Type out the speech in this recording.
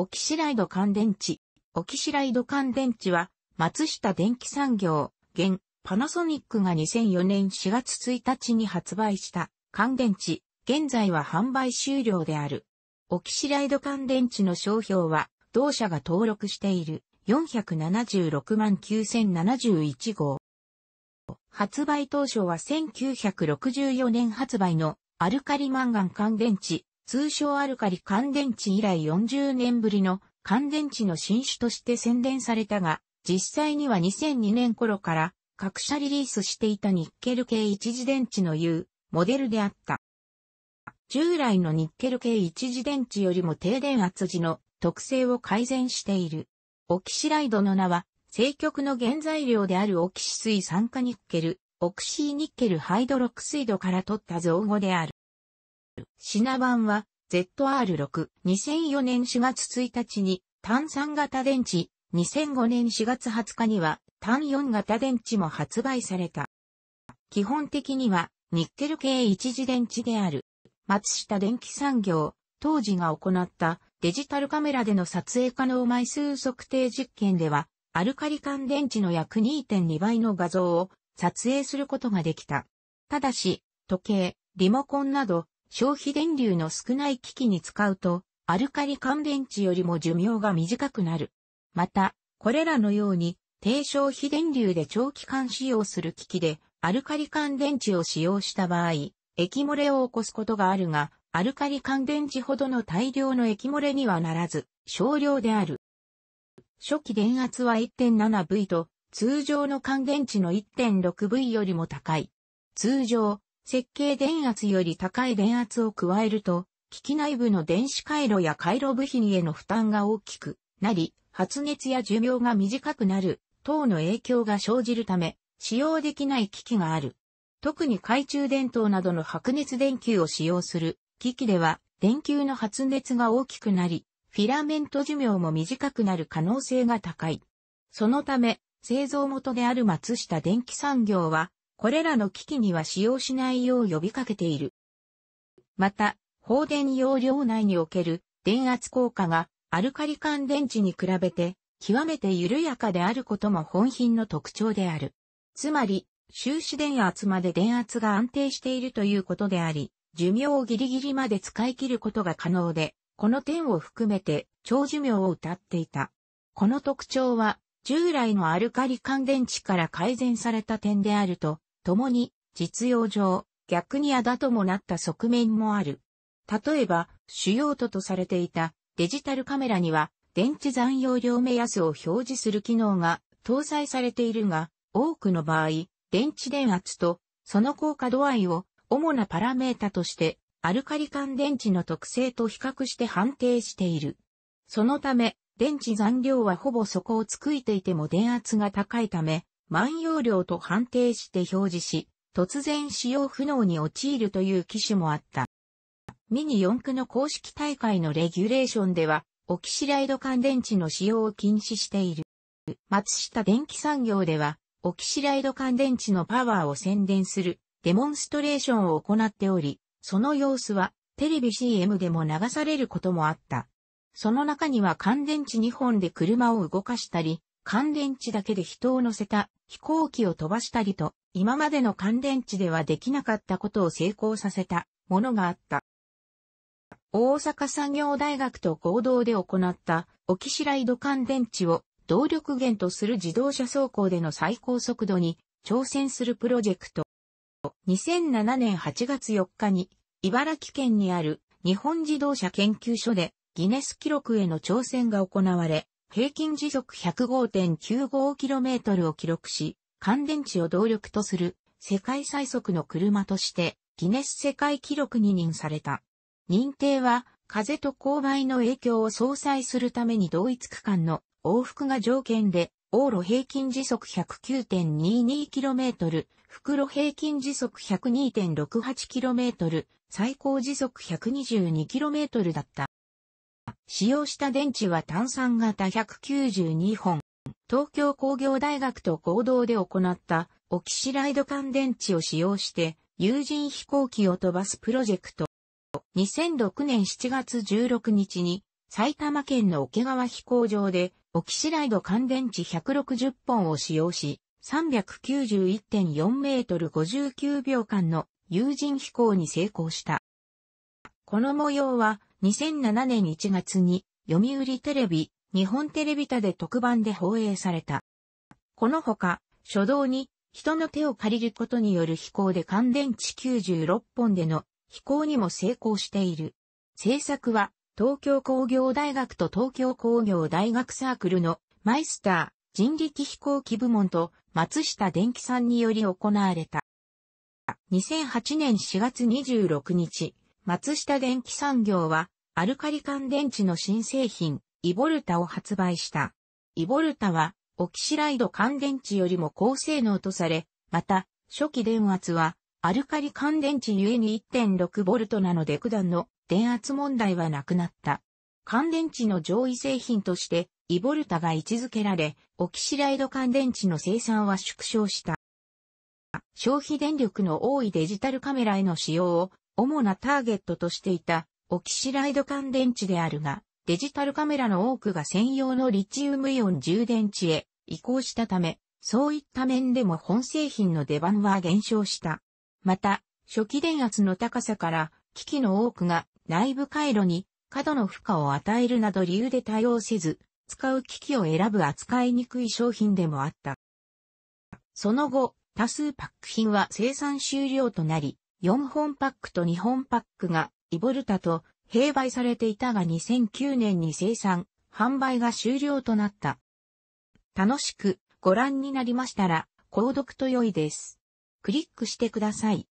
オキシライド乾電池。オキシライド乾電池は、松下電機産業、現、パナソニックが2004年4月1日に発売した乾電池。現在は販売終了である。オキシライド乾電池の商標は、同社が登録している476万9071号。発売当初は1964年発売のアルカリマンガン乾電池通称アルカリ乾電池以来40年ぶりの乾電池の新種として宣伝されたが、実際には2002年頃から各社リリースしていたニッケル系一次電池のいうモデルであった。従来のニッケル系一次電池よりも低電圧時の特性を改善している。オキシライドの名は、正極の原材料であるオキシ水酸化ニッケル、オクシーニッケルハイドロク水ドから取った造語である。品番は ZR6。2004年4月1日に単3型電池、2005年4月20日には単4型電池も発売された。基本的にはニッケル系一次電池である。松下電気産業、当時が行ったデジタルカメラでの撮影可能枚数測定実験では、アルカリ缶電池の約2.2倍の画像を撮影することができた。ただし、時計、リモコンなど消費電流の少ない機器に使うと、アルカリ乾電池よりも寿命が短くなる。また、これらのように、低消費電流で長期間使用する機器で、アルカリ乾電池を使用した場合、液漏れを起こすことがあるが、アルカリ乾電池ほどの大量の液漏れにはならず、少量である。初期電圧は 1.7V と、通常の乾電池の 1.6V よりも高い。通常、設計電圧より高い電圧を加えると、機器内部の電子回路や回路部品への負担が大きくなり、発熱や寿命が短くなる等の影響が生じるため、使用できない機器がある。特に懐中電灯などの白熱電球を使用する機器では、電球の発熱が大きくなり、フィラメント寿命も短くなる可能性が高い。そのため、製造元である松下電気産業は、これらの機器には使用しないよう呼びかけている。また、放電容量内における電圧効果がアルカリ乾電池に比べて極めて緩やかであることも本品の特徴である。つまり、終始電圧まで電圧が安定しているということであり、寿命をギリギリまで使い切ることが可能で、この点を含めて長寿命を謳っていた。この特徴は従来のアルカリ乾電池から改善された点であると共に実用上逆にあだともなった側面もある。例えば、主要途とされていたデジタルカメラには電池残容量目安を表示する機能が搭載されているが、多くの場合、電池電圧とその効果度合いを主なパラメータとしてアルカリ缶電池の特性と比較して判定している。そのため、電池残量はほぼ底をつくいていても電圧が高いため、万葉量と判定して表示し、突然使用不能に陥るという機種もあった。ミニ四駆の公式大会のレギュレーションでは、オキシライド乾電池の使用を禁止している。松下電気産業では、オキシライド乾電池のパワーを宣伝するデモンストレーションを行っており、その様子はテレビ CM でも流されることもあった。その中には乾電池2本で車を動かしたり、乾電池だけで人を乗せた飛行機を飛ばしたりと、今までの乾電池ではできなかったことを成功させたものがあった。大阪産業大学と合同で行ったオキシライド乾電池を動力源とする自動車走行での最高速度に挑戦するプロジェクト。2007年8月4日に茨城県にある日本自動車研究所でギネス記録への挑戦が行われ、平均時速 105.95km を記録し、乾電池を動力とする世界最速の車としてギネス世界記録に認された。認定は風と勾配の影響を相殺するために同一区間の往復が条件で、往路平均時速 109.22km、袋平均時速 102.68km、最高時速 122km だった。使用した電池は炭酸型192本。東京工業大学と合同で行ったオキシライド乾電池を使用して有人飛行機を飛ばすプロジェクト。2006年7月16日に埼玉県の桶川飛行場でオキシライド乾電池160本を使用し391.4メートル59秒間の有人飛行に成功した。この模様は2007年1月に読売テレビ、日本テレビタで特番で放映された。このほか、初動に人の手を借りることによる飛行で乾電池96本での飛行にも成功している。制作は東京工業大学と東京工業大学サークルのマイスター人力飛行機部門と松下電機さんにより行われた。2008年4月26日、松下電気産業は、アルカリ乾電池の新製品、イボルタを発売した。イボルタは、オキシライド乾電池よりも高性能とされ、また、初期電圧は、アルカリ乾電池ゆえに 1.6V なので九段の電圧問題はなくなった。乾電池の上位製品として、イボルタが位置づけられ、オキシライド乾電池の生産は縮小した。消費電力の多いデジタルカメラへの使用を主なターゲットとしていたオキシライド乾電池であるが、デジタルカメラの多くが専用のリチウムイオン充電池へ移行したため、そういった面でも本製品の出番は減少した。また、初期電圧の高さから機器の多くが内部回路に過度の負荷を与えるなど理由で対応せず、使う機器を選ぶ扱いにくい商品でもあった。その後、多数パック品は生産終了となり、4本パックと2本パックがイボルタと併売されていたが2009年に生産、販売が終了となった。楽しくご覧になりましたら、購読と良いです。クリックしてください。